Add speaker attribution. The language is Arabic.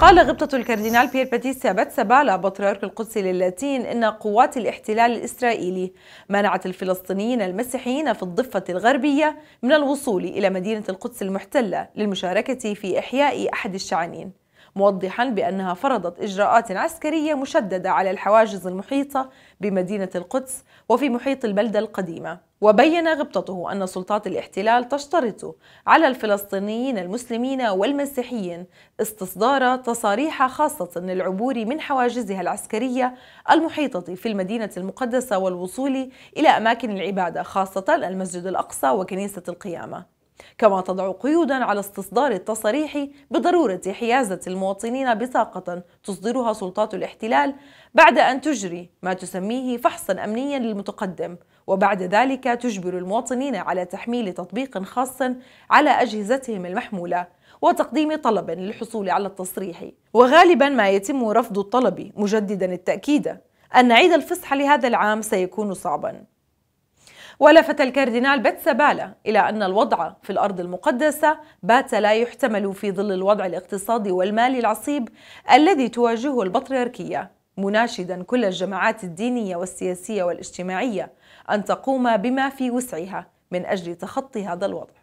Speaker 1: قال غبطة الكاردينال بيير باتيستا باتسابالا بطريرك القدس للاتين إن قوات الاحتلال الإسرائيلي منعت الفلسطينيين المسيحيين في الضفة الغربية من الوصول إلى مدينة القدس المحتلة للمشاركة في إحياء أحد الشعنين موضحا بأنها فرضت إجراءات عسكرية مشددة على الحواجز المحيطة بمدينة القدس وفي محيط البلدة القديمة وبين غبطته أن سلطات الاحتلال تشترط على الفلسطينيين المسلمين والمسيحيين استصدار تصاريح خاصة للعبور من حواجزها العسكرية المحيطة في المدينة المقدسة والوصول إلى أماكن العبادة خاصة المسجد الأقصى وكنيسة القيامة كما تضع قيودا على استصدار التصاريح بضرورة حيازة المواطنين بطاقة تصدرها سلطات الاحتلال بعد أن تجري ما تسميه فحصا أمنيا للمتقدم وبعد ذلك تجبر المواطنين على تحميل تطبيق خاص على أجهزتهم المحمولة وتقديم طلب للحصول على التصريح وغالبا ما يتم رفض الطلب مجددا التأكيد أن عيد الفصح لهذا العام سيكون صعبا ولفت الكاردينال بتسبالة إلى أن الوضع في الأرض المقدسة بات لا يحتمل في ظل الوضع الاقتصادي والمالي العصيب الذي تواجهه البطريركية مناشدا كل الجماعات الدينية والسياسية والاجتماعية أن تقوم بما في وسعها من أجل تخطي هذا الوضع